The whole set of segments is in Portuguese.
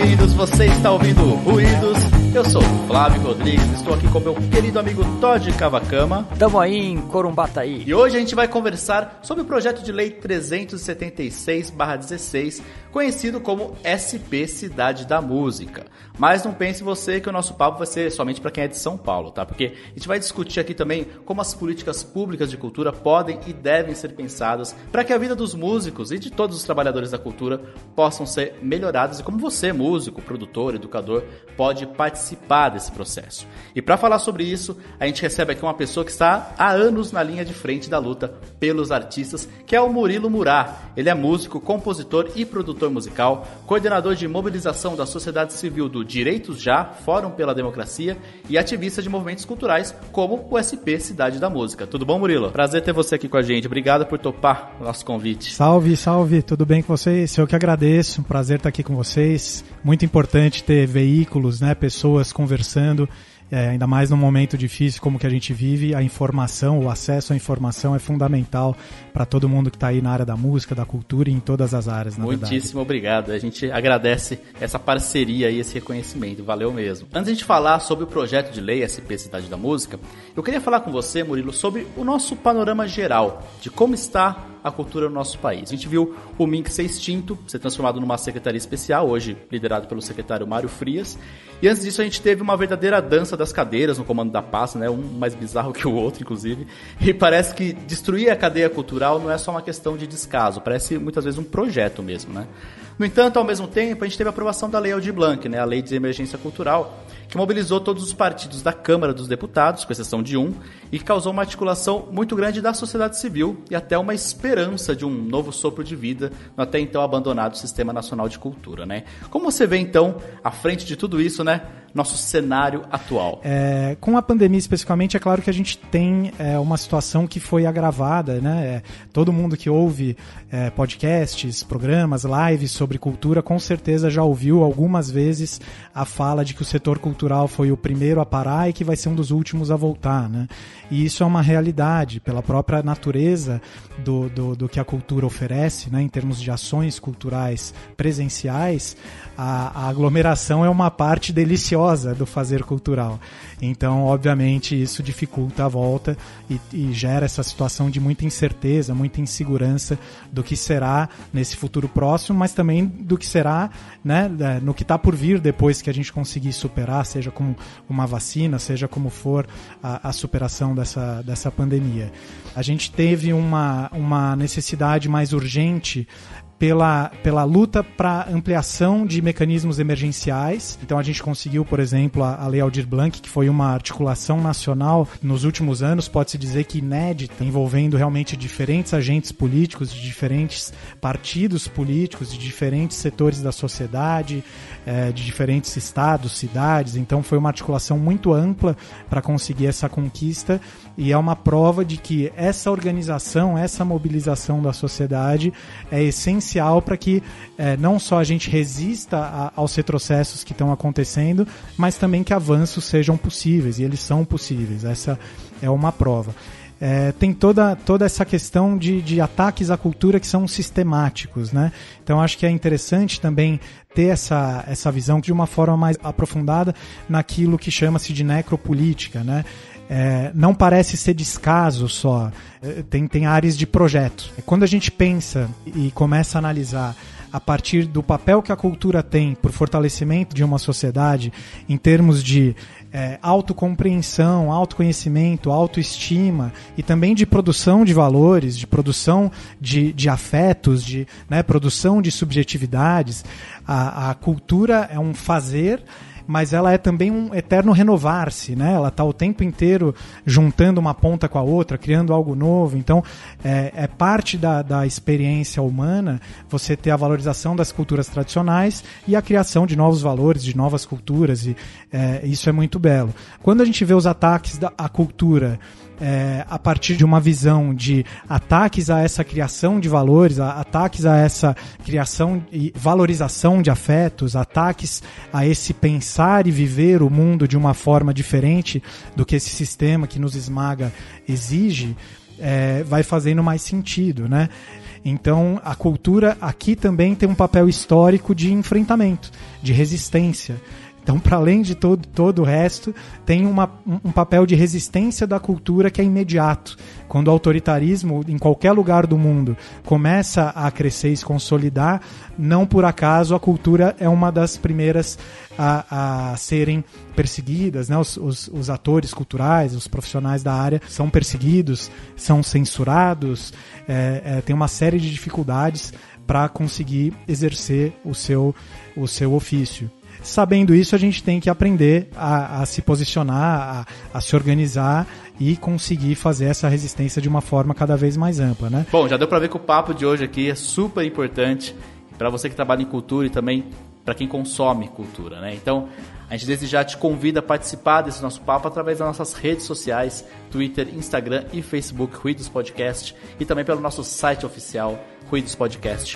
ouvidos, você está ouvindo ruídos. Eu sou Flávio Rodrigues, estou aqui com meu querido amigo Todd Cavacama. Tamo aí em Corumbataí. E hoje a gente vai conversar sobre o projeto de lei 376/16, conhecido como SP Cidade da Música. Mas não pense você que o nosso papo vai ser somente para quem é de São Paulo, tá? Porque a gente vai discutir aqui também como as políticas públicas de cultura podem e devem ser pensadas para que a vida dos músicos e de todos os trabalhadores da cultura possam ser melhoradas e como você, músico, produtor, educador, pode participar participar desse processo. E para falar sobre isso, a gente recebe aqui uma pessoa que está há anos na linha de frente da luta pelos artistas, que é o Murilo Murá. Ele é músico, compositor e produtor musical, coordenador de mobilização da sociedade civil do Direitos Já, Fórum pela Democracia e ativista de movimentos culturais como o SP Cidade da Música. Tudo bom, Murilo? Prazer ter você aqui com a gente. Obrigado por topar o nosso convite. Salve, salve. Tudo bem com vocês? Eu que agradeço. Um prazer estar aqui com vocês. Muito importante ter veículos, né, pessoas pessoas conversando, é, ainda mais num momento difícil como que a gente vive, a informação, o acesso à informação é fundamental para todo mundo que está aí na área da música, da cultura e em todas as áreas, na Muitíssimo verdade. obrigado. A gente agradece essa parceria e esse reconhecimento. Valeu mesmo. Antes de falar sobre o projeto de lei SP Cidade da Música, eu queria falar com você, Murilo, sobre o nosso panorama geral de como está a cultura no nosso país. A gente viu o MINC ser extinto, ser transformado numa secretaria especial, hoje liderado pelo secretário Mário Frias. E antes disso a gente teve uma verdadeira dança das cadeiras no comando da Paz, né? um mais bizarro que o outro, inclusive. E parece que destruir a cadeia cultural não é só uma questão de descaso, parece muitas vezes um projeto mesmo. Né? No entanto, ao mesmo tempo, a gente teve a aprovação da Lei Aldir Blanc, né, a Lei de Emergência Cultural, que mobilizou todos os partidos da Câmara dos Deputados, com exceção de um, e causou uma articulação muito grande da sociedade civil e até uma esperança de um novo sopro de vida no até então abandonado Sistema Nacional de Cultura, né? Como você vê então, à frente de tudo isso, né, nosso cenário atual? É, com a pandemia especificamente, é claro que a gente tem é, uma situação que foi agravada, né? É, todo mundo que ouve é, podcasts, programas, lives sobre cultura, com certeza já ouviu algumas vezes a fala de que o setor cultural foi o primeiro a parar e que vai ser um dos últimos a voltar, né? E isso é uma realidade pela própria natureza do, do, do que a cultura oferece, né? Em termos de ações culturais presenciais, a, a aglomeração é uma parte deliciosa do fazer cultural. Então, obviamente, isso dificulta a volta e, e gera essa situação de muita incerteza, muita insegurança do que será nesse futuro próximo, mas também do que será né, no que está por vir depois que a gente conseguir superar, seja com uma vacina, seja como for a, a superação dessa, dessa pandemia. A gente teve uma, uma necessidade mais urgente pela, pela luta para ampliação de mecanismos emergenciais. Então a gente conseguiu, por exemplo, a, a Lei Aldir Blanc, que foi uma articulação nacional nos últimos anos, pode-se dizer que inédita, envolvendo realmente diferentes agentes políticos, de diferentes partidos políticos, de diferentes setores da sociedade, eh, de diferentes estados, cidades. Então foi uma articulação muito ampla para conseguir essa conquista e é uma prova de que essa organização, essa mobilização da sociedade é essencial essencial para que é, não só a gente resista a, aos retrocessos que estão acontecendo, mas também que avanços sejam possíveis, e eles são possíveis, essa é uma prova. É, tem toda, toda essa questão de, de ataques à cultura que são sistemáticos, né? Então acho que é interessante também ter essa, essa visão de uma forma mais aprofundada naquilo que chama-se de necropolítica, né? é, não parece ser descaso só, é, tem, tem áreas de projeto. É, quando a gente pensa e começa a analisar a partir do papel que a cultura tem para o fortalecimento de uma sociedade em termos de é, autocompreensão, autoconhecimento, autoestima e também de produção de valores, de produção de, de afetos, de né, produção de subjetividades. A, a cultura é um fazer mas ela é também um eterno renovar-se, né? Ela está o tempo inteiro juntando uma ponta com a outra, criando algo novo. Então, é, é parte da, da experiência humana você ter a valorização das culturas tradicionais e a criação de novos valores, de novas culturas, e é, isso é muito belo. Quando a gente vê os ataques da cultura é, a partir de uma visão de ataques a essa criação de valores, a, ataques a essa criação e valorização de afetos, ataques a esse pensar e viver o mundo de uma forma diferente do que esse sistema que nos esmaga exige, é, vai fazendo mais sentido, né? Então, a cultura aqui também tem um papel histórico de enfrentamento, de resistência, então, para além de todo, todo o resto, tem uma, um papel de resistência da cultura que é imediato. Quando o autoritarismo, em qualquer lugar do mundo, começa a crescer e se consolidar, não por acaso a cultura é uma das primeiras a, a serem perseguidas. Né? Os, os, os atores culturais, os profissionais da área são perseguidos, são censurados, é, é, tem uma série de dificuldades para conseguir exercer o seu, o seu ofício sabendo isso, a gente tem que aprender a, a se posicionar, a, a se organizar e conseguir fazer essa resistência de uma forma cada vez mais ampla, né? Bom, já deu para ver que o papo de hoje aqui é super importante para você que trabalha em cultura e também para quem consome cultura, né? Então, a gente desde já te convida a participar desse nosso papo através das nossas redes sociais, Twitter, Instagram e Facebook Ruídos Podcast e também pelo nosso site oficial ruidospodcast.com.br.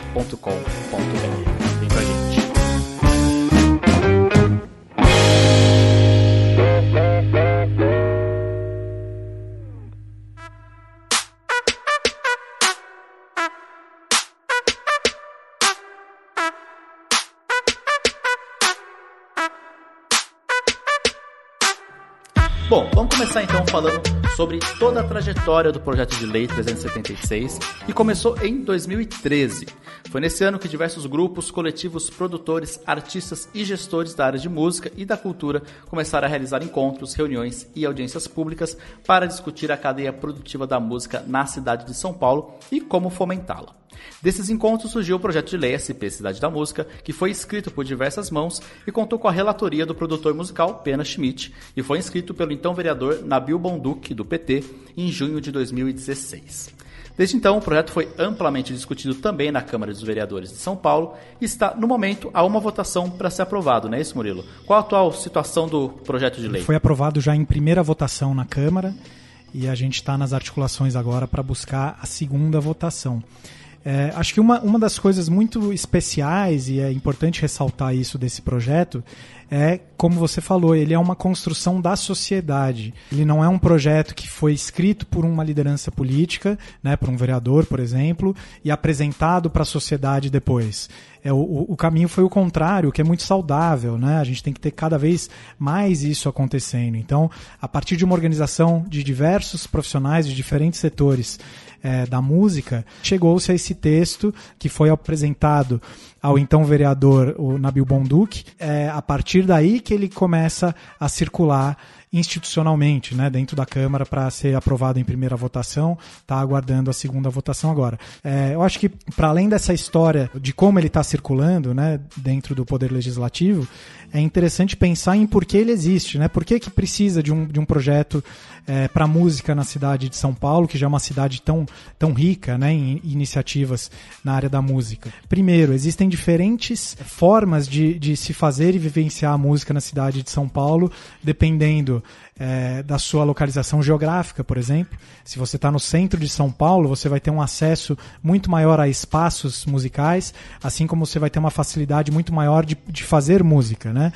Bom, vamos começar então falando sobre toda a trajetória do projeto de lei 376, que começou em 2013. Foi nesse ano que diversos grupos, coletivos, produtores, artistas e gestores da área de música e da cultura começaram a realizar encontros, reuniões e audiências públicas para discutir a cadeia produtiva da música na cidade de São Paulo e como fomentá-la. Desses encontros surgiu o projeto de lei SP Cidade da Música, que foi escrito por diversas mãos e contou com a relatoria do produtor musical Pena Schmidt e foi inscrito pelo então vereador Nabil Bonduque, do PT, em junho de 2016. Desde então, o projeto foi amplamente discutido também na Câmara dos Vereadores de São Paulo e está, no momento, a uma votação para ser aprovado, não é isso, Murilo? Qual a atual situação do projeto de lei? Foi aprovado já em primeira votação na Câmara e a gente está nas articulações agora para buscar a segunda votação. É, acho que uma, uma das coisas muito especiais, e é importante ressaltar isso desse projeto, é, como você falou, ele é uma construção da sociedade. Ele não é um projeto que foi escrito por uma liderança política, né, por um vereador, por exemplo, e apresentado para a sociedade depois. É, o, o caminho foi o contrário, que é muito saudável. Né? A gente tem que ter cada vez mais isso acontecendo. Então, a partir de uma organização de diversos profissionais de diferentes setores, é, da música, chegou-se a esse texto que foi apresentado ao então vereador o Nabil Bonduc. É a partir daí que ele começa a circular institucionalmente, né, dentro da Câmara para ser aprovado em primeira votação, está aguardando a segunda votação agora. É, eu acho que para além dessa história de como ele está circulando, né, dentro do Poder Legislativo, é interessante pensar em por que ele existe, né? Por que, que precisa de um, de um projeto é, para música na cidade de São Paulo, que já é uma cidade tão, tão rica né, em iniciativas na área da música? Primeiro, existem diferentes formas de, de se fazer e vivenciar a música na cidade de São Paulo, dependendo é, da sua localização geográfica, por exemplo. Se você está no centro de São Paulo, você vai ter um acesso muito maior a espaços musicais, assim como você vai ter uma facilidade muito maior de, de fazer música, né?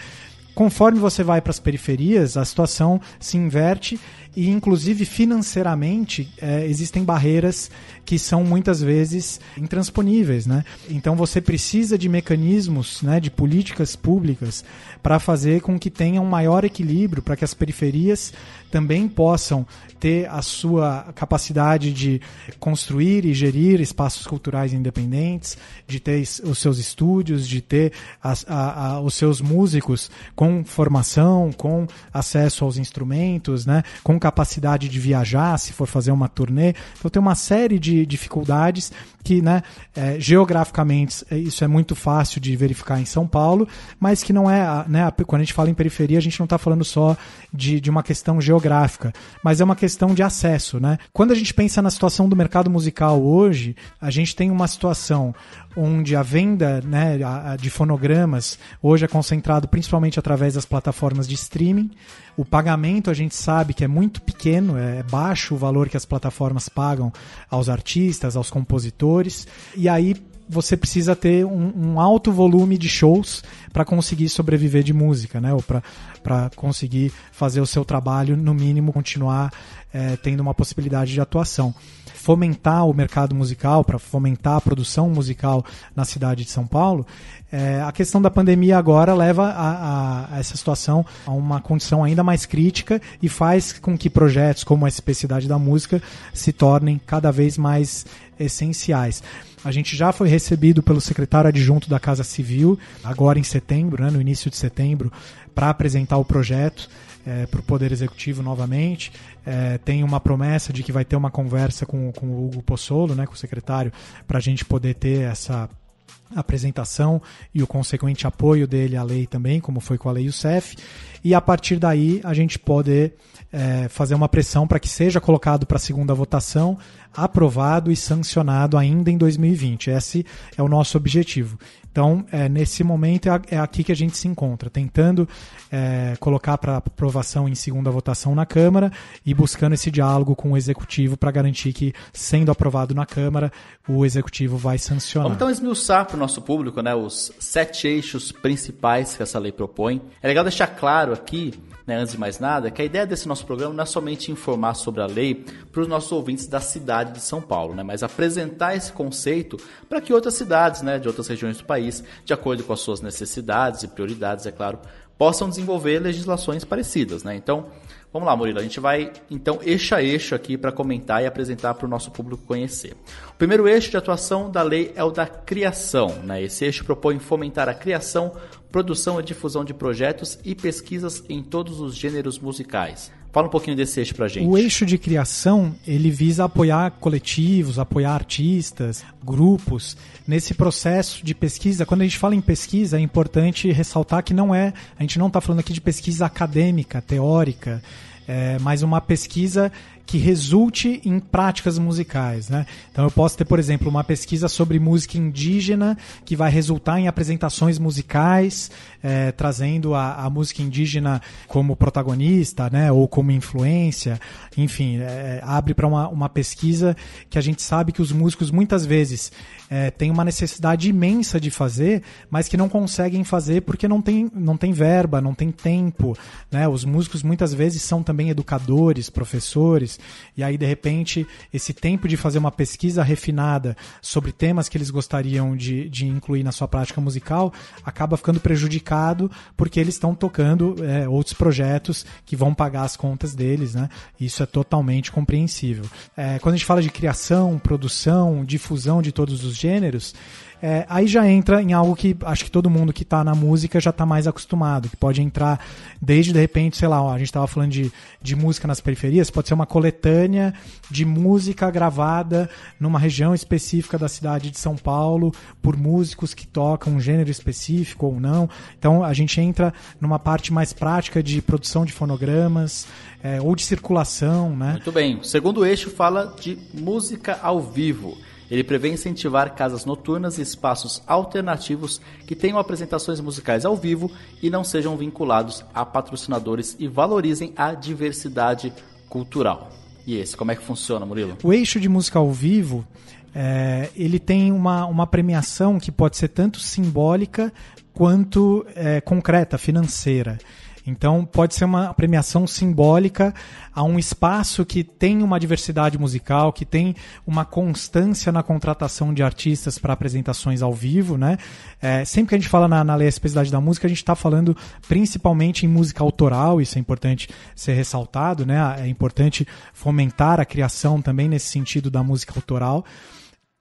Conforme você vai para as periferias, a situação se inverte e inclusive financeiramente é, existem barreiras que são muitas vezes intransponíveis, né? Então você precisa de mecanismos, né, de políticas públicas para fazer com que tenha um maior equilíbrio, para que as periferias também possam ter a sua capacidade de construir e gerir espaços culturais independentes, de ter os seus estúdios, de ter as, a, a, os seus músicos com formação, com acesso aos instrumentos, né, com tenham capacidade de viajar, se for fazer uma turnê. Então tem uma série de dificuldades que, né, é, geograficamente é, isso é muito fácil de verificar em São Paulo, mas que não é, né, quando a gente fala em periferia, a gente não está falando só de, de uma questão geográfica, mas é uma questão de acesso, né? Quando a gente pensa na situação do mercado musical hoje, a gente tem uma situação onde a venda né, de fonogramas hoje é concentrado principalmente através das plataformas de streaming. O pagamento a gente sabe que é muito pequeno, é, é baixo o valor que as plataformas pagam aos artistas, aos compositores. E aí você precisa ter um, um, alto volume de shows para conseguir sobreviver de música, né? Ou para conseguir fazer o seu trabalho, no mínimo, continuar é, tendo uma possibilidade de atuação. Fomentar o mercado musical, para fomentar a produção musical na cidade de São Paulo, é, a questão da pandemia agora leva a, a, a, essa situação a uma condição ainda mais crítica e faz com que projetos como a SP Cidade da Música se tornem cada vez mais essenciais. A gente já foi recebido pelo secretário adjunto da Casa Civil, agora em setembro, né, no início de setembro, para apresentar o projeto é, para o Poder Executivo novamente. É, tem uma promessa de que vai ter uma conversa com, com o Hugo Possolo, né, com o secretário, para a gente poder ter essa apresentação e o consequente apoio dele à lei também, como foi com a lei Youssef, e a partir daí a gente poder é, fazer uma pressão para que seja colocado para a segunda votação aprovado e sancionado ainda em 2020. Esse é o nosso objetivo. Então, é, nesse momento, é, é, aqui que a gente se encontra, tentando é, colocar para aprovação em segunda votação na Câmara e buscando esse diálogo com o Executivo para garantir que, sendo aprovado na Câmara, o Executivo vai sancionar. Vamos então esmiuçar para o nosso público né, os sete eixos principais que essa lei propõe. É legal deixar claro aqui né, antes de mais nada, que a ideia desse nosso programa não é somente informar sobre a lei para os nossos ouvintes da cidade de São Paulo, né, mas apresentar esse conceito para que outras cidades, né, de outras regiões do país, de acordo com as suas necessidades e prioridades, é claro, possam desenvolver legislações parecidas, né? Então, vamos lá, Murilo, a gente vai então eixo a eixo aqui para comentar e apresentar para o nosso público conhecer. O primeiro eixo de atuação da lei é o da criação, né? Esse eixo propõe fomentar a criação, produção e difusão de projetos e pesquisas em todos os gêneros musicais. Fala um pouquinho desse eixo a gente. O eixo de criação, ele visa apoiar coletivos, apoiar artistas, grupos. Nesse processo de pesquisa, quando a gente fala em pesquisa, é importante ressaltar que não é, a gente não está falando aqui de pesquisa acadêmica, teórica, é, mas uma pesquisa que resulte em práticas musicais, né? Então eu posso ter, por exemplo, uma pesquisa sobre música indígena que vai resultar em apresentações musicais é, trazendo a, a, música indígena como protagonista, né, ou como influência, enfim, é, abre para uma, uma pesquisa que a gente sabe que os músicos muitas vezes é, têm uma necessidade imensa de fazer, mas que não conseguem fazer porque não tem, não tem verba, não tem tempo, né, os músicos muitas vezes são também educadores, professores, e aí de repente esse tempo de fazer uma pesquisa refinada sobre temas que eles gostariam de, de incluir na sua prática musical acaba ficando prejudicado porque eles estão tocando é, outros projetos que vão pagar as contas deles, né? Isso é totalmente compreensível. É, quando a gente fala de criação, produção, difusão de todos os gêneros, é, aí já entra em algo que acho que todo mundo que está na música já está mais acostumado, que pode entrar desde de repente, sei lá, ó, a gente estava falando de, de música nas periferias, pode ser uma coletânea de música gravada numa região específica da cidade de São Paulo por músicos que tocam um gênero específico ou não. Então a gente entra numa parte mais prática de produção de fonogramas é, ou de circulação, né? Muito bem. O segundo eixo fala de música ao vivo. Ele prevê incentivar casas noturnas e espaços alternativos que tenham apresentações musicais ao vivo e não sejam vinculados a patrocinadores e valorizem a diversidade cultural. E esse, como é que funciona, Murilo? O eixo de música ao vivo é, ele tem uma, uma premiação que pode ser tanto simbólica quanto é, concreta, financeira. Então, pode ser uma premiação simbólica a um espaço que tem uma diversidade musical, que tem uma constância na contratação de artistas para apresentações ao vivo, né? É, sempre que a gente fala na, na Lei Especialidade da Música, a gente está falando principalmente em música autoral, isso é importante ser ressaltado, né? É importante fomentar a criação também nesse sentido da música autoral.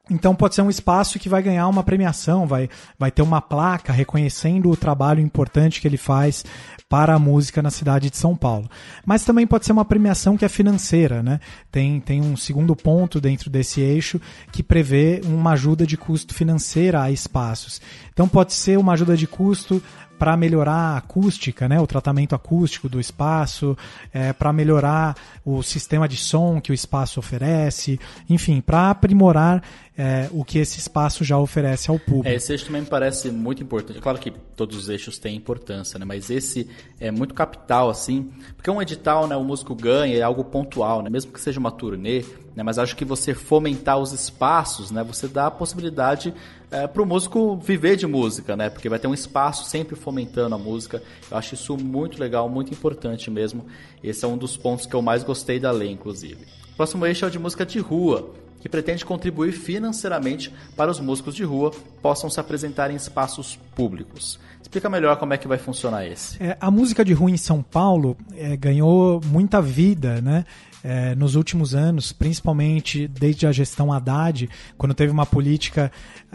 Então pode ser um espaço que vai ganhar uma premiação, vai, vai ter uma placa reconhecendo o trabalho importante que ele faz para a música na cidade de São Paulo. Mas também pode ser uma premiação que é financeira, né? Tem, tem um segundo ponto dentro desse eixo que prevê uma ajuda de custo financeira a espaços. Então pode ser uma ajuda de custo para melhorar a acústica, né, o tratamento acústico do espaço, é, para melhorar o sistema de som que o espaço oferece, enfim, para aprimorar é, o que esse espaço já oferece ao público. É, esse eixo também me parece muito importante. Claro que todos os eixos têm importância, né? mas esse é muito capital, assim, porque um edital, né, o músico ganha, é algo pontual, né? mesmo que seja uma turnê, né? mas acho que você fomentar os espaços, né, você dá a possibilidade é, para o músico viver de música, né? Porque vai ter um espaço sempre fomentando a música. Eu acho isso muito legal, muito importante mesmo. Esse é um dos pontos que eu mais gostei da lei, inclusive. O próximo eixo é o de música de rua, que pretende contribuir financeiramente para os músicos de rua possam se apresentar em espaços públicos. Explica melhor como é que vai funcionar esse. É, a música de rua em São Paulo é, ganhou muita vida, né? é, nos últimos anos, principalmente desde a gestão Haddad, quando teve uma política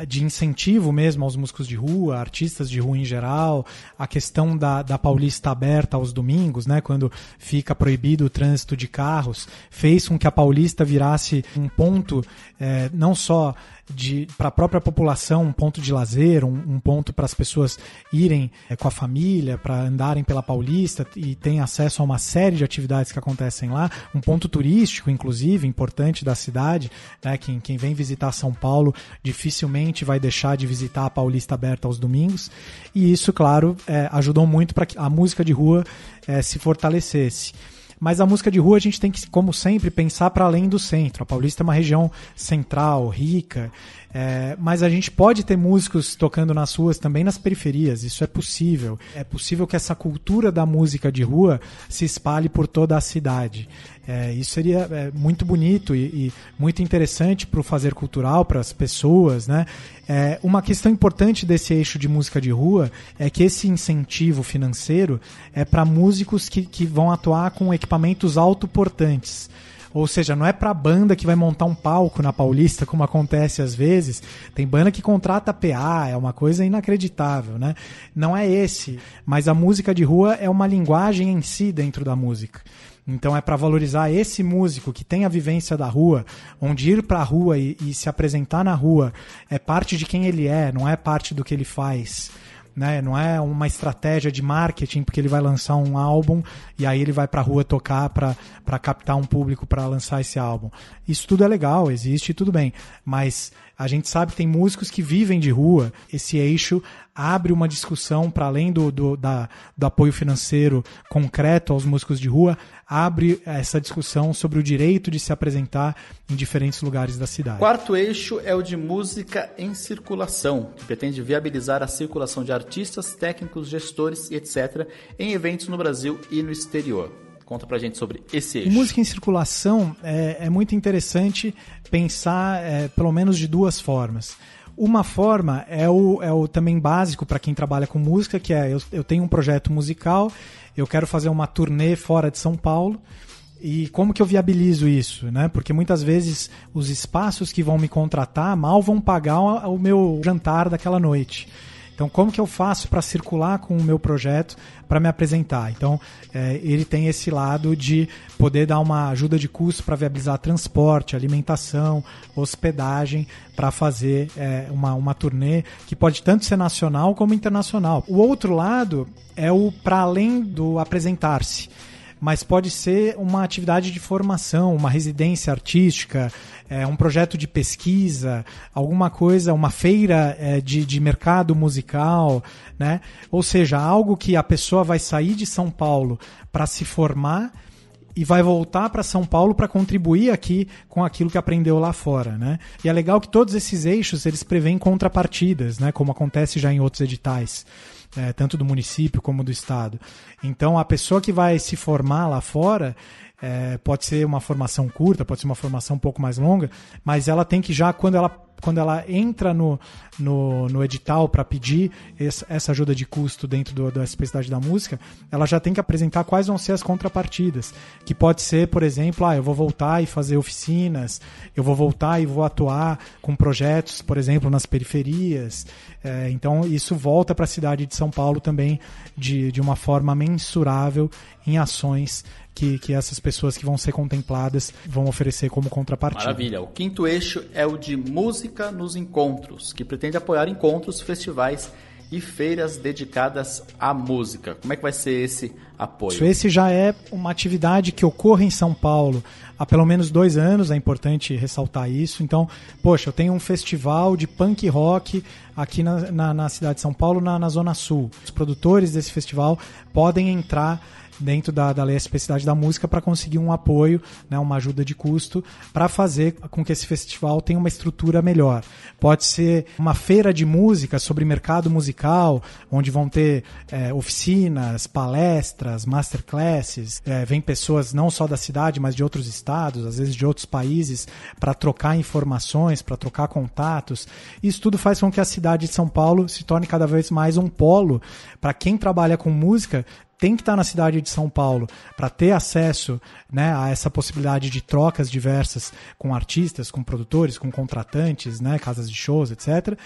de incentivo mesmo aos músicos de rua, artistas de rua em geral, a questão da, da Paulista aberta aos domingos, né, quando fica proibido o trânsito de carros, fez com que a Paulista virasse um ponto é, não só para a própria população um ponto de lazer, um, um ponto para as pessoas irem é, com a família, para andarem pela Paulista e tem acesso a uma série de atividades que acontecem lá, um ponto turístico, inclusive, importante da cidade. Né? Quem, quem vem visitar São Paulo dificilmente vai deixar de visitar a Paulista aberta aos domingos. E isso, claro, é, ajudou muito para que a música de rua é, se fortalecesse. Mas a música de rua a gente tem que, como sempre, pensar para além do centro. A Paulista é uma região central, rica, é, mas a gente pode ter músicos tocando nas ruas também nas periferias, isso é possível. É possível que essa cultura da música de rua se espalhe por toda a cidade. É, isso seria é, muito bonito e, e muito interessante para o fazer cultural, para as pessoas. Né? É, uma questão importante desse eixo de música de rua é que esse incentivo financeiro é para músicos que, que vão atuar com equipamentos autoportantes. Ou seja, não é pra banda que vai montar um palco na Paulista, como acontece às vezes. Tem banda que contrata PA, é uma coisa inacreditável, né? Não é esse, mas a música de rua é uma linguagem em si dentro da música. Então é para valorizar esse músico que tem a vivência da rua, onde ir para a rua e, e, se apresentar na rua é parte de quem ele é, não é parte do que ele faz né? Não é uma estratégia de marketing porque ele vai lançar um álbum e aí ele vai para rua tocar para captar um público para lançar esse álbum. Isso tudo é legal, existe, tudo bem, mas a gente sabe que tem músicos que vivem de rua. Esse eixo abre uma discussão para além do, do, da, do apoio financeiro concreto aos músicos de rua, abre essa discussão sobre o direito de se apresentar em diferentes lugares da cidade. Quarto eixo é o de música em circulação, que pretende viabilizar a circulação de artistas, técnicos, gestores e etc. em eventos no Brasil e no exterior. Conta pra gente sobre esse eixo. Música em circulação é, é muito interessante pensar, é, pelo menos, de duas formas. Uma forma é o, é o também básico para quem trabalha com música, que é eu, eu tenho um projeto musical eu quero fazer uma turnê fora de São Paulo e como que eu viabilizo isso, né? Porque muitas vezes os espaços que vão me contratar mal vão pagar o meu jantar daquela noite. Então, como que eu faço para circular com o meu projeto para me apresentar? Então, é, ele tem esse lado de poder dar uma ajuda de custo para viabilizar transporte, alimentação, hospedagem, para fazer é, uma, uma turnê que pode tanto ser nacional como internacional. O outro lado é o para além do apresentar-se mas pode ser uma atividade de formação, uma residência artística, é, um projeto de pesquisa, alguma coisa, uma feira é, de, de mercado musical, né? Ou seja, algo que a pessoa vai sair de São Paulo para se formar e vai voltar para São Paulo para contribuir aqui com aquilo que aprendeu lá fora, né? E é legal que todos esses eixos eles prevêem contrapartidas, né? Como acontece já em outros editais, é, tanto do município como do estado. Então a pessoa que vai se formar lá fora, é, pode ser uma formação curta, pode ser uma formação um pouco mais longa, mas ela tem que já, quando ela, quando ela entra no, no, no edital para pedir essa ajuda de custo dentro do, da especificidade da música, ela já tem que apresentar quais vão ser as contrapartidas. Que pode ser, por exemplo, ah, eu vou voltar e fazer oficinas, eu vou voltar e vou atuar com projetos, por exemplo, nas periferias. É, então, isso volta para a cidade de São Paulo também de, de uma forma mensurável em ações que, que essas pessoas que vão ser contempladas vão oferecer como contrapartida. Maravilha. O quinto eixo é o de música nos encontros, que pretende apoiar encontros, festivais e feiras dedicadas à música. Como é que vai ser esse apoio? Esse já é uma atividade que ocorre em São Paulo há pelo menos dois anos, é importante ressaltar isso. Então, poxa, eu tenho um festival de punk rock aqui na, na, na cidade de São Paulo, na, na Zona Sul. Os produtores desse festival podem entrar dentro da, da Lei Especificidade da Música para conseguir um apoio, né, uma ajuda de custo, para fazer com que esse festival tenha uma estrutura melhor. Pode ser uma feira de música sobre mercado musical, onde vão ter é, oficinas, palestras, masterclasses, é, vem pessoas não só da cidade, mas de outros estados, às vezes de outros países, para trocar informações, para trocar contatos. Isso tudo faz com que a cidade de São Paulo se torne cada vez mais um polo para quem trabalha com música tem que estar tá na cidade de São Paulo para ter acesso né, a essa possibilidade de trocas diversas com artistas, com produtores, com contratantes, né, casas de shows, etc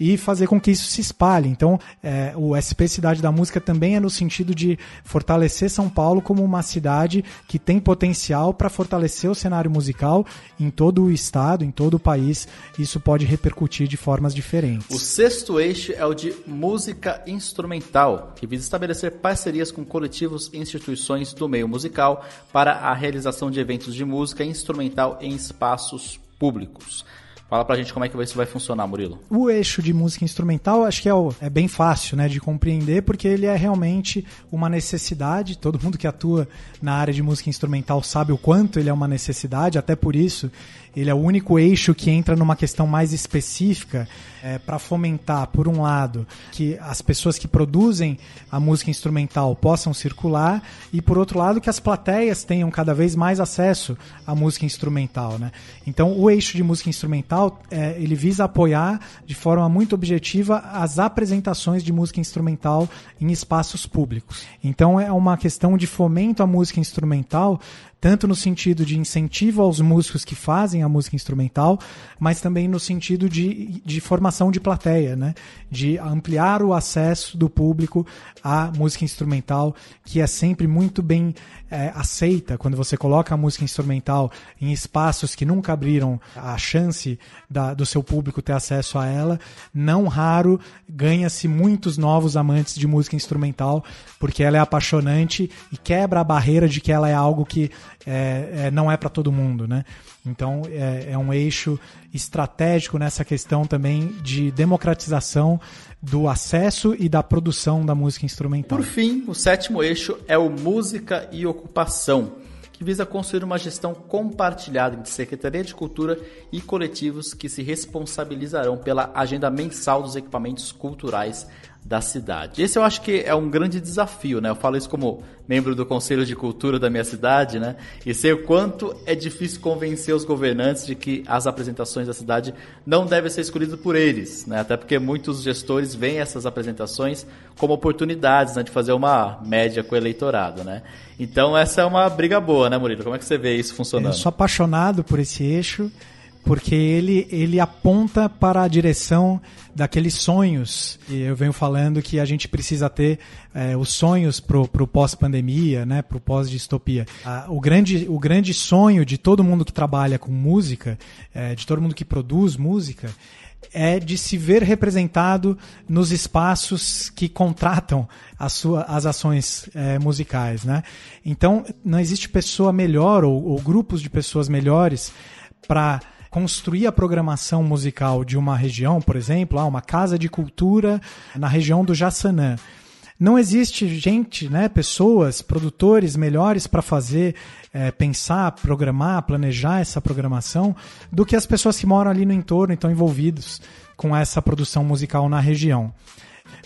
e fazer com que isso se espalhe. Então, é, o SP Cidade da Música também é no sentido de fortalecer São Paulo como uma cidade que tem potencial para fortalecer o cenário musical em todo o estado, em todo o país. Isso pode repercutir de formas diferentes. O sexto eixo é o de música instrumental, que visa estabelecer parcerias com coletivos e instituições do meio musical para a realização de eventos de música instrumental em espaços públicos. Fala pra gente como é que isso vai funcionar, Murilo. O eixo de música instrumental acho que é, o, é bem fácil né, de compreender, porque ele é realmente uma necessidade. Todo mundo que atua na área de música instrumental sabe o quanto ele é uma necessidade, até por isso ele é o único eixo que entra numa questão mais específica é, para fomentar, por um lado, que as pessoas que produzem a música instrumental possam circular e, por outro lado, que as plateias tenham cada vez mais acesso à música instrumental. Né? Então, o eixo de música instrumental é, ele visa apoiar de forma muito objetiva as apresentações de música instrumental em espaços públicos. Então, é uma questão de fomento à música instrumental tanto no sentido de incentivo aos músicos que fazem a música instrumental, mas também no sentido de, de formação de plateia, né? de ampliar o acesso do público à música instrumental, que é sempre muito bem é, aceita quando você coloca a música instrumental em espaços que nunca abriram a chance da, do seu público ter acesso a ela. Não raro ganha-se muitos novos amantes de música instrumental, porque ela é apaixonante e quebra a barreira de que ela é algo que é, é, não é para todo mundo, né? Então é, é um eixo estratégico nessa questão também de democratização do acesso e da produção da música instrumental. Por fim, o sétimo eixo é o música e ocupação que visa construir uma gestão compartilhada entre Secretaria de Cultura e coletivos que se responsabilizarão pela agenda mensal dos equipamentos culturais da cidade. Esse eu acho que é um grande desafio, né? Eu falo isso como membro do Conselho de Cultura da minha cidade, né? E sei o quanto é difícil convencer os governantes de que as apresentações da cidade não devem ser escolhidas por eles, né? Até porque muitos gestores veem essas apresentações como oportunidades né? de fazer uma média com o eleitorado, né? Então essa é uma briga boa, né, Murilo? Como é que você vê isso funcionando? Eu sou apaixonado por esse eixo porque ele, ele aponta para a direção daqueles sonhos. E eu venho falando que a gente precisa ter é, os sonhos para o pós-pandemia, né, para o pós-distopia. Ah, o, grande, o grande sonho de todo mundo que trabalha com música, é, de todo mundo que produz música, é de se ver representado nos espaços que contratam as, sua, as ações é, musicais. Né? Então, não existe pessoa melhor ou, ou grupos de pessoas melhores para construir a programação musical de uma região, por exemplo, ah, uma casa de cultura na região do Jaçanã não existe gente, né, pessoas, produtores melhores para fazer, é, pensar, programar, planejar essa programação do que as pessoas que moram ali no entorno e estão envolvidos com essa produção musical na região.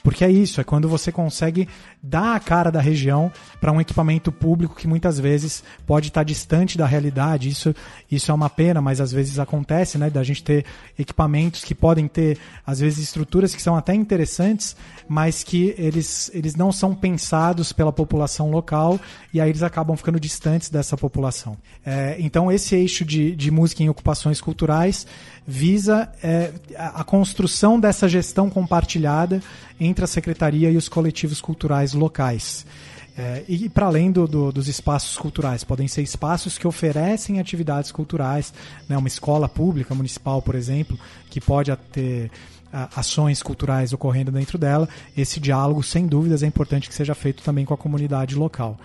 Porque é isso, é quando você consegue dar a cara da região para um equipamento público que muitas vezes pode estar tá distante da realidade. Isso, isso é uma pena, mas às vezes acontece, né? Da gente ter equipamentos que podem ter, às vezes, estruturas que são até interessantes, mas que eles, eles não são pensados pela população local e aí eles acabam ficando distantes dessa população. É, então, esse eixo de, de música em ocupações culturais visa é, a construção dessa gestão compartilhada entre a secretaria e os coletivos culturais locais. É, e para além do, do, dos espaços culturais, podem ser espaços que oferecem atividades culturais, né? uma escola pública, municipal, por exemplo, que pode ter ações culturais ocorrendo dentro dela. Esse diálogo, sem dúvidas, é importante que seja feito também com a comunidade local.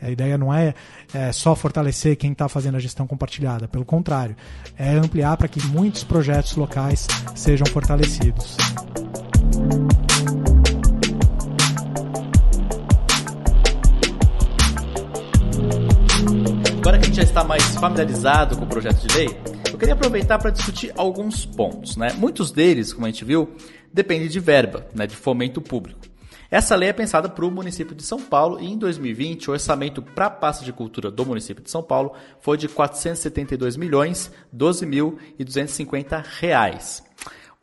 A ideia não é, é só fortalecer quem está fazendo a gestão compartilhada, pelo contrário, é ampliar para que muitos projetos locais sejam fortalecidos. Agora que a gente já está mais familiarizado com o projeto de lei, eu queria aproveitar para discutir alguns pontos. Né? Muitos deles, como a gente viu, dependem de verba, né, de fomento público. Essa lei é pensada para o município de São Paulo e em 2020 o orçamento para a pasta de cultura do município de São Paulo foi de 472 milhões 12 mil e 250 reais.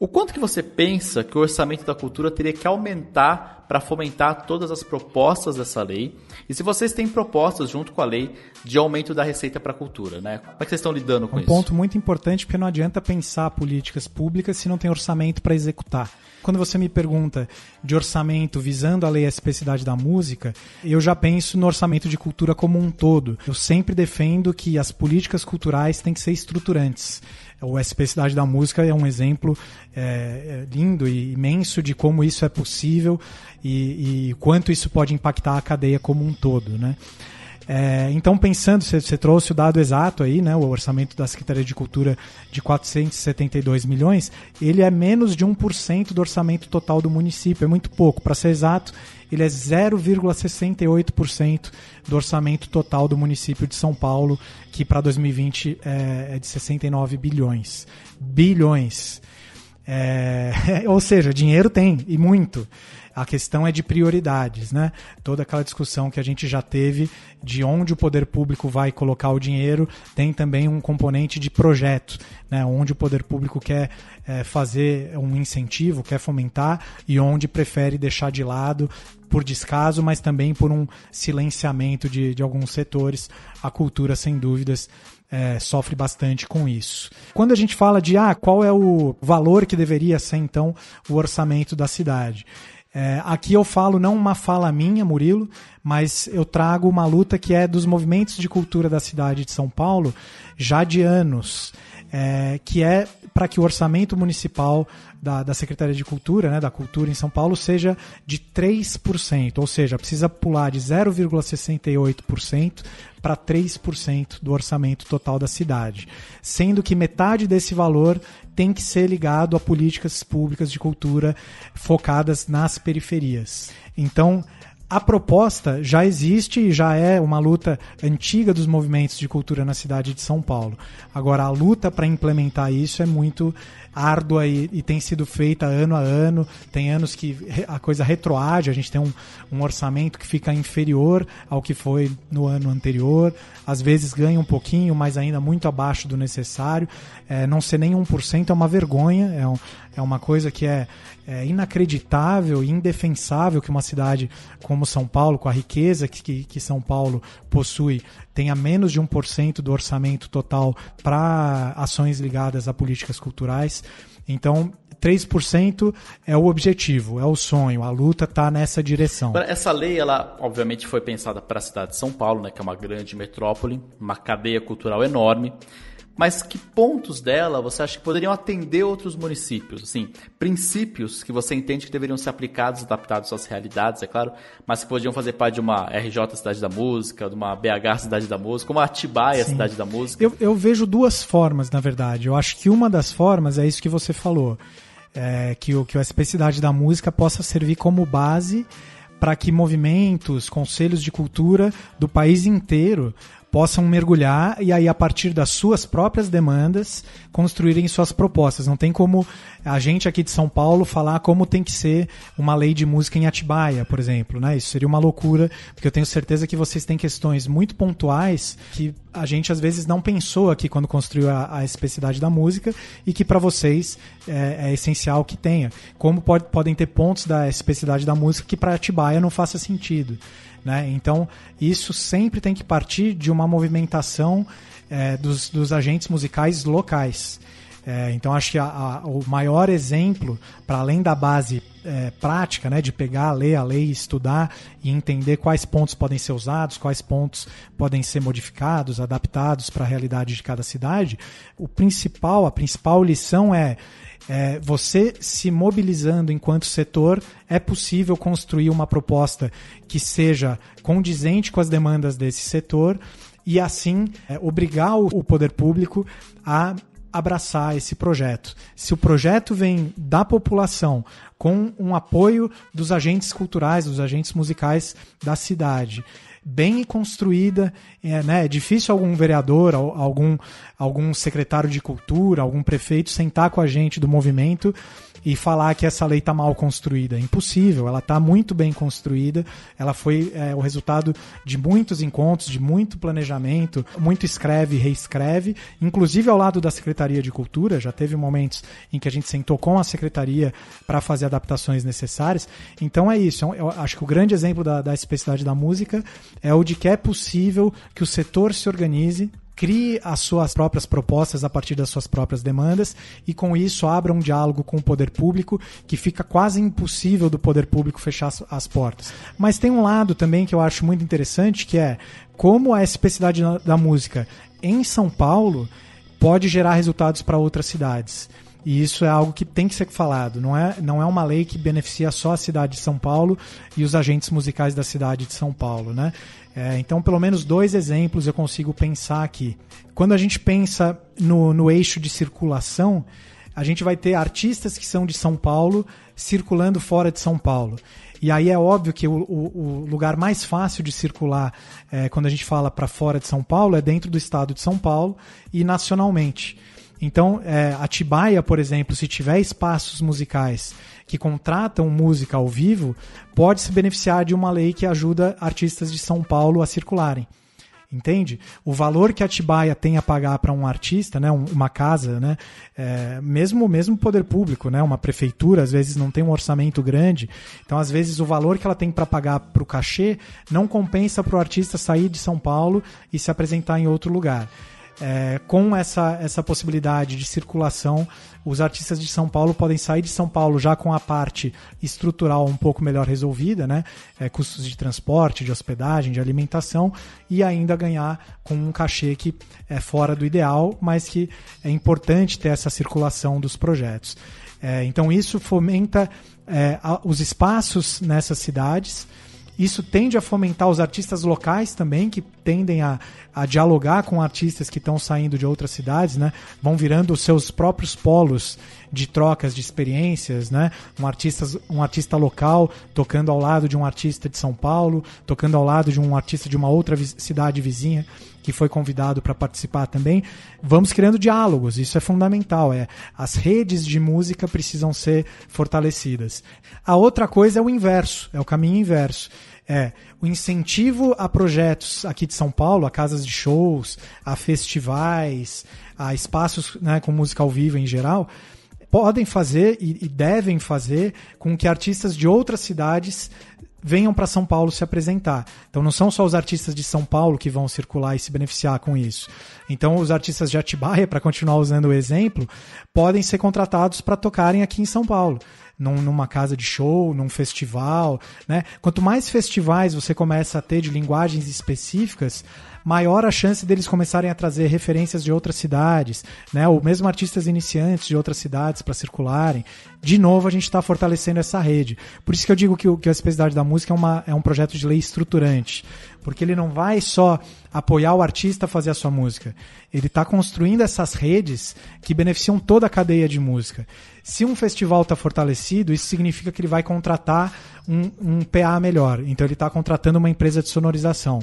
O quanto que você pensa que o orçamento da cultura teria que aumentar para fomentar todas as propostas dessa lei? E se vocês têm propostas junto com a lei de aumento da receita para a cultura, né? Como é que vocês estão lidando com um isso? Um ponto muito importante porque não adianta pensar políticas públicas se não tem orçamento para executar. Quando você me pergunta de orçamento visando a lei SP Cidade da Música, eu já penso no orçamento de cultura como um todo. Eu sempre defendo que as políticas culturais têm que ser estruturantes. É, o SP Cidade da Música é um exemplo é, é, lindo e imenso de como isso é possível e, e quanto isso pode impactar a cadeia como um todo, né? É, então, pensando, você, trouxe o dado exato aí, né, o orçamento da Secretaria de Cultura de 472 milhões, ele é menos de 1% do orçamento total do município, é muito pouco. Para ser exato, ele é 0,68% do orçamento total do município de São Paulo, que para 2020 é, é de 69 bilhões. Bilhões. É, ou seja, dinheiro tem, e muito. A questão é de prioridades, né? Toda aquela discussão que a gente já teve de onde o poder público vai colocar o dinheiro tem também um componente de projeto, né? Onde o poder público quer é, fazer um incentivo, quer fomentar, e onde prefere deixar de lado por descaso, mas também por um silenciamento de, de alguns setores. A cultura, sem dúvidas, é, sofre bastante com isso. Quando a gente fala de ah, qual é o valor que deveria ser então o orçamento da cidade. É, aqui eu falo não uma fala minha, Murilo, mas eu trago uma luta que é dos movimentos de cultura da cidade de São Paulo já de anos é, que é para que o orçamento municipal da, da Secretaria de Cultura, né, da Cultura em São Paulo, seja de 3%, ou seja, precisa pular de 0,68% para 3% do orçamento total da cidade, sendo que metade desse valor tem que ser ligado a políticas públicas de cultura focadas nas periferias. Então, a proposta já existe e já é uma luta antiga dos movimentos de cultura na cidade de São Paulo. Agora, a luta para implementar isso é muito árdua e, e, tem sido feita ano a ano. Tem anos que a coisa retroage, a gente tem um, um orçamento que fica inferior ao que foi no ano anterior. Às vezes ganha um pouquinho, mas ainda muito abaixo do necessário. É, não ser nem 1% é uma vergonha, é, um, é uma coisa que é, é inacreditável e indefensável que uma cidade como São Paulo, com a riqueza que, que, que São Paulo possui, tenha menos de 1% do orçamento total para ações ligadas a políticas culturais. Então, 3% é o objetivo, é o sonho, a luta está nessa direção. Essa lei, ela obviamente foi pensada para a cidade de São Paulo, né, que é uma grande metrópole, uma cadeia cultural enorme mas que pontos dela você acha que poderiam atender outros municípios? Assim, princípios que você entende que deveriam ser aplicados, adaptados às realidades, é claro, mas que poderiam fazer parte de uma RJ Cidade da Música, de uma BH Cidade da Música, uma Atibaia Sim. Cidade da Música. Eu, eu vejo duas formas, na verdade. Eu acho que uma das formas é isso que você falou. É, que, o, que o SP Cidade da Música possa servir como base para que movimentos, conselhos de cultura do país inteiro possam mergulhar e aí a partir das suas próprias demandas construírem suas propostas. Não tem como a gente aqui de São Paulo falar como tem que ser uma lei de música em Atibaia, por exemplo, né? Isso seria uma loucura, porque eu tenho certeza que vocês têm questões muito pontuais que a gente às vezes não pensou aqui quando construiu a, a especificidade da música e que para vocês é, é, essencial que tenha. Como pode, podem ter pontos da especificidade da música que para Atibaia não faça sentido. Né? Então, isso sempre tem que partir de uma movimentação é, dos, dos agentes musicais locais. É, então acho que a, a, o maior exemplo, para além da base é, prática, né, de pegar, ler a lei, estudar e entender quais pontos podem ser usados, quais pontos podem ser modificados, adaptados para a realidade de cada cidade, o principal, a principal lição é é, você se mobilizando enquanto setor, é possível construir uma proposta que seja condizente com as demandas desse setor e, assim, é, obrigar o, o poder público a abraçar esse projeto. Se o projeto vem da população, com um apoio dos agentes culturais, dos agentes musicais da cidade, bem construída. É, né? é difícil algum vereador, algum, algum secretário de cultura, algum prefeito sentar com a gente do movimento e falar que essa lei está mal construída. É impossível, ela está muito bem construída, ela foi é, o resultado de muitos encontros, de muito planejamento, muito escreve e reescreve, inclusive ao lado da Secretaria de Cultura. Já teve momentos em que a gente sentou com a Secretaria para fazer adaptações necessárias. Então é isso. É eu acho que o grande exemplo da, da especificidade da música é o de que é possível que o setor se organize crie as suas próprias propostas a partir das suas próprias demandas e com isso abra um diálogo com o poder público que fica quase impossível do poder público fechar as portas. Mas tem um lado também que eu acho muito interessante que é como a especificidade da música em São Paulo pode gerar resultados para outras cidades. E isso é algo que tem que ser falado. Não é, não é uma lei que beneficia só a cidade de São Paulo e os agentes musicais da cidade de São Paulo, né? É, então, pelo menos dois exemplos eu consigo pensar aqui. Quando a gente pensa no, no eixo de circulação, a gente vai ter artistas que são de São Paulo circulando fora de São Paulo. E aí é óbvio que o, o, o lugar mais fácil de circular é, quando a gente fala para fora de São Paulo é dentro do estado de São Paulo e nacionalmente. Então, é, Atibaia, por exemplo, se tiver espaços musicais que contratam música ao vivo, pode se beneficiar de uma lei que ajuda artistas de São Paulo a circularem. Entende? O valor que Atibaia tem a pagar para um artista, né, uma casa, né, é, mesmo mesmo poder público, né, uma prefeitura às vezes não tem um orçamento grande, então às vezes o valor que ela tem para pagar para o cachê não compensa para o artista sair de São Paulo e se apresentar em outro lugar. É, com essa, essa possibilidade de circulação, os artistas de São Paulo podem sair de São Paulo já com a parte estrutural um pouco melhor resolvida, né? É, custos de transporte, de hospedagem, de alimentação, e ainda ganhar com um cachê que é fora do ideal, mas que é importante ter essa circulação dos projetos. É, então, isso fomenta é, os espaços nessas cidades isso tende a fomentar os artistas locais também, que tendem a, a dialogar com artistas que estão saindo de outras cidades, né? Vão virando os seus próprios polos de trocas de experiências, né? Um artista, um artista local tocando ao lado de um artista de São Paulo, tocando ao lado de um artista de uma outra cidade vizinha que foi convidado para participar também. Vamos criando diálogos, isso é fundamental. É as redes de música precisam ser fortalecidas. A outra coisa é o inverso, é o caminho inverso é, o incentivo a projetos aqui de São Paulo, a casas de shows, a festivais, a espaços né, com música ao vivo em geral, podem fazer e, e devem fazer com que artistas de outras cidades venham para São Paulo se apresentar. Então não são só os artistas de São Paulo que vão circular e se beneficiar com isso. Então os artistas de Atibaia, para continuar usando o exemplo, podem ser contratados para tocarem aqui em São Paulo num, numa casa de show, num festival, né? Quanto mais festivais você começa a ter de linguagens específicas, maior a chance deles começarem a trazer referências de outras cidades, né? Ou mesmo artistas iniciantes de outras cidades para circularem. De novo, a gente está fortalecendo essa rede. Por isso que eu digo que, o, que a especialidade da música é, uma, é um projeto de lei estruturante. Porque ele não vai só apoiar o artista a fazer a sua música. Ele está construindo essas redes que beneficiam toda a cadeia de música. Se um festival está fortalecido, isso significa que ele vai contratar um, um PA melhor. Então ele está contratando uma empresa de sonorização.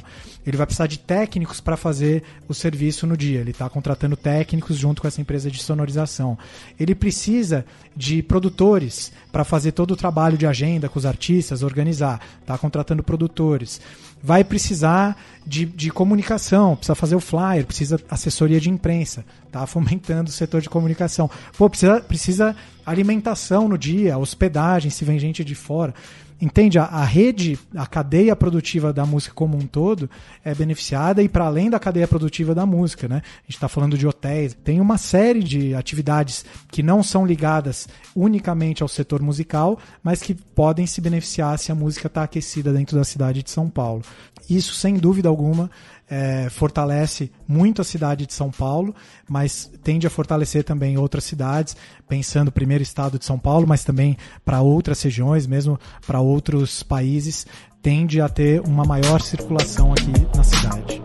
Ele vai precisar de técnicos para fazer o serviço no dia. Ele está contratando técnicos junto com essa empresa de sonorização. Ele precisa de produtores para fazer todo o trabalho de agenda com os artistas, organizar. Está contratando produtores vai precisar de, de comunicação, precisa fazer o flyer, precisa assessoria de imprensa, tá fomentando o setor de comunicação. Pô, precisa, precisa alimentação no dia, hospedagem, se vem gente de fora entende? A, a, rede, a cadeia produtiva da música como um todo é beneficiada e para além da cadeia produtiva da música, né? A gente está falando de hotéis, tem uma série de atividades que não são ligadas unicamente ao setor musical, mas que podem se beneficiar se a música está aquecida dentro da cidade de São Paulo. Isso, sem dúvida alguma, é, fortalece muito a cidade de São Paulo, mas tende a fortalecer também outras cidades, pensando primeiro estado de São Paulo, mas também para outras regiões, mesmo para outros países, tende a ter uma maior circulação aqui na cidade.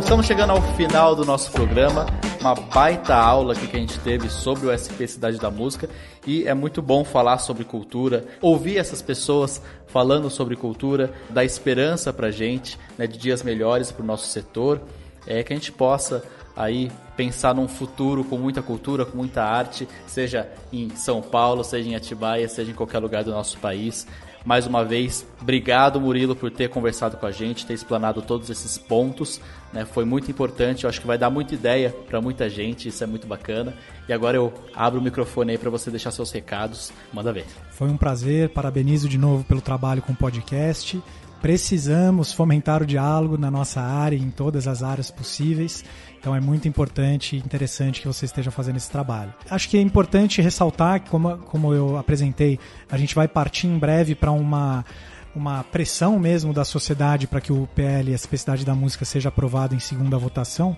estamos chegando ao final do nosso programa. Uma baita aula aqui que a gente teve sobre o SP Cidade da Música e é muito bom falar sobre cultura, ouvir essas pessoas falando sobre cultura, dar esperança pra gente, né, de dias melhores para o nosso setor, é que a gente possa aí pensar num futuro com muita cultura, com muita arte, seja em São Paulo, seja em Atibaia, seja em qualquer lugar do nosso país. Mais uma vez, obrigado Murilo por ter conversado com a gente, ter explanado todos esses pontos. Né? Foi muito importante, eu acho que vai dar muita ideia para muita gente, isso é muito bacana. E agora eu abro o microfone aí para você deixar seus recados, manda ver. Foi um prazer, parabenizo de novo pelo trabalho com o podcast. Precisamos fomentar o diálogo na nossa área e em todas as áreas possíveis. Então é muito importante e interessante que você esteja fazendo esse trabalho. Acho que é importante ressaltar, como, como eu apresentei, a gente vai partir em breve para uma uma pressão mesmo da sociedade para que o PL, a especificidade da Música, seja aprovado em segunda votação.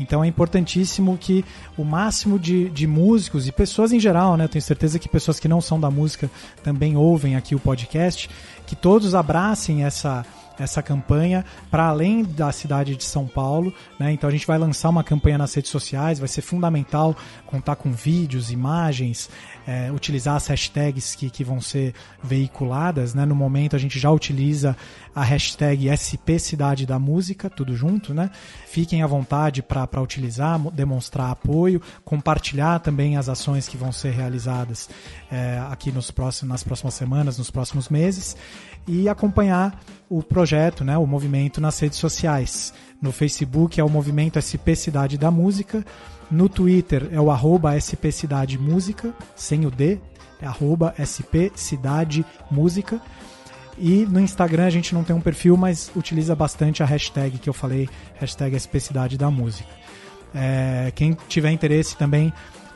Então é importantíssimo que o máximo de, de músicos e pessoas em geral, né? tenho certeza que pessoas que não são da música também ouvem aqui o podcast, que todos abracem essa essa campanha para além da cidade de São Paulo. Né? Então a gente vai lançar uma campanha nas redes sociais, vai ser fundamental contar com vídeos, imagens, é, utilizar as hashtags que, que vão ser veiculadas. Né? No momento a gente já utiliza a hashtag SP Cidade da Música, tudo junto. Né? Fiquem à vontade para utilizar, demonstrar apoio, compartilhar também as ações que vão ser realizadas é, aqui nos próximos, nas próximas semanas, nos próximos meses e acompanhar o projeto, né, o movimento nas redes sociais. No Facebook é o Movimento SP Cidade da Música no Twitter é o arroba spcidademúsica, sem o D, é arroba spcidademúsica. E no Instagram a gente não tem um perfil, mas utiliza bastante a hashtag que eu falei, hashtag SPCidade da Música. É, quem tiver interesse também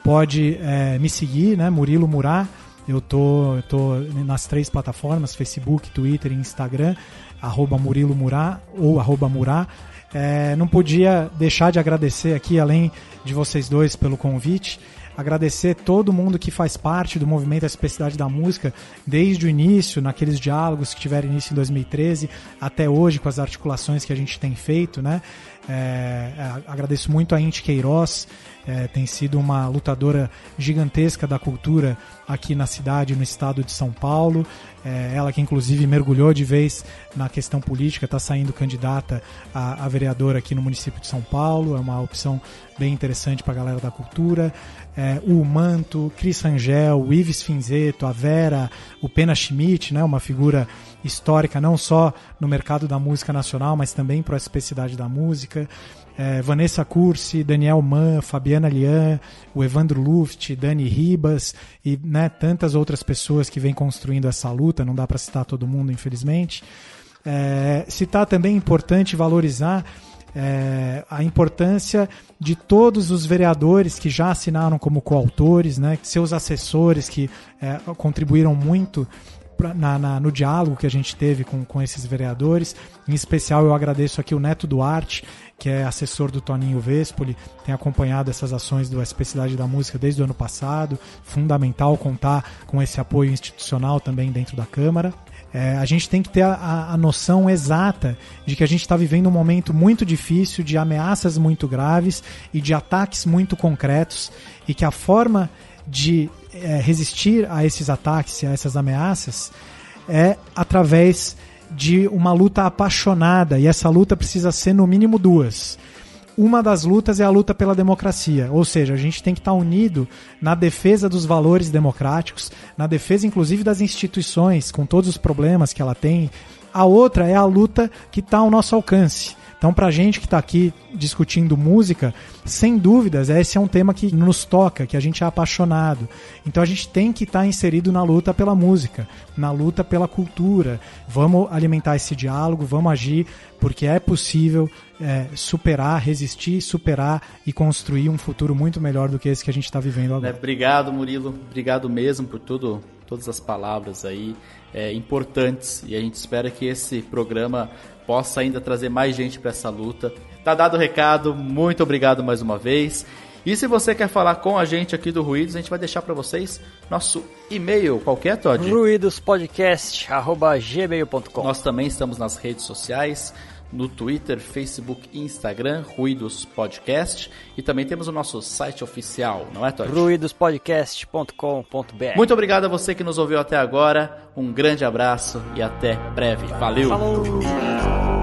pode é, me seguir, né? Murilo Murá. Eu tô, eu tô nas três plataformas, Facebook, Twitter e Instagram, arroba Murilo Murá ou arroba Murá. É, não podia deixar de agradecer aqui, além de vocês dois pelo convite, agradecer todo mundo que faz parte do movimento Especificidade da Música, desde o início, naqueles diálogos que tiveram início em 2013, até hoje, com as articulações que a gente tem feito, né? É, é, agradeço muito a Inti Queiroz, é, tem sido uma lutadora gigantesca da cultura aqui na cidade, no estado de São Paulo. É, ela que, inclusive, mergulhou de vez na questão política, está saindo candidata a, a vereadora aqui no município de São Paulo. É uma opção bem interessante para a galera da cultura é, o Manto, Cris Rangel, o Ives Finzeto, a Vera, o Pena Schmidt, né, uma figura histórica não só no mercado da música nacional, mas também para a especificidade da música. É, Vanessa Cursi, Daniel Mann, Fabiana Lian, o Evandro Luft, Dani Ribas e né, tantas outras pessoas que vêm construindo essa luta, não dá para citar todo mundo, infelizmente. É, citar também é importante valorizar é, a importância de todos os vereadores que já assinaram como coautores, né, seus assessores que é, contribuíram muito pra, na, na, no diálogo que a gente teve com, com esses vereadores. Em especial, eu agradeço aqui o Neto Duarte, que é assessor do Toninho Vespoli, tem acompanhado essas ações do SP Cidade da Música desde o ano passado. Fundamental contar com esse apoio institucional também dentro da Câmara. É, a gente tem que ter a, a noção exata de que a gente está vivendo um momento muito difícil, de ameaças muito graves e de ataques muito concretos, e que a forma de é, resistir a esses ataques e a essas ameaças é através de uma luta apaixonada, e essa luta precisa ser no mínimo duas uma das lutas é a luta pela democracia, ou seja, a gente tem que estar unido na defesa dos valores democráticos, na defesa inclusive das instituições, com todos os problemas que ela tem. A outra é a luta que está ao nosso alcance. Então, pra gente que está aqui discutindo música, sem dúvidas, esse é um tema que nos toca, que a gente é apaixonado. Então a gente tem que estar tá inserido na luta pela música, na luta pela cultura. Vamos alimentar esse diálogo, vamos agir, porque é possível é, superar, resistir, superar e construir um futuro muito melhor do que esse que a gente está vivendo agora. É, obrigado, Murilo. Obrigado mesmo por tudo, todas as palavras aí é, importantes. E a gente espera que esse programa possa ainda trazer mais gente para essa luta. Tá dado o recado, muito obrigado mais uma vez. E se você quer falar com a gente aqui do Ruídos, a gente vai deixar para vocês nosso e-mail. Qual é, Todd? ruídospodcast.gmail.com Nós também estamos nas redes sociais no Twitter, Facebook e Instagram, Ruídos Podcast. E também temos o nosso site oficial, não é, Todd? ruidospodcast.com.br Muito obrigado a você que nos ouviu até agora. Um grande abraço e até breve. Valeu! Falou.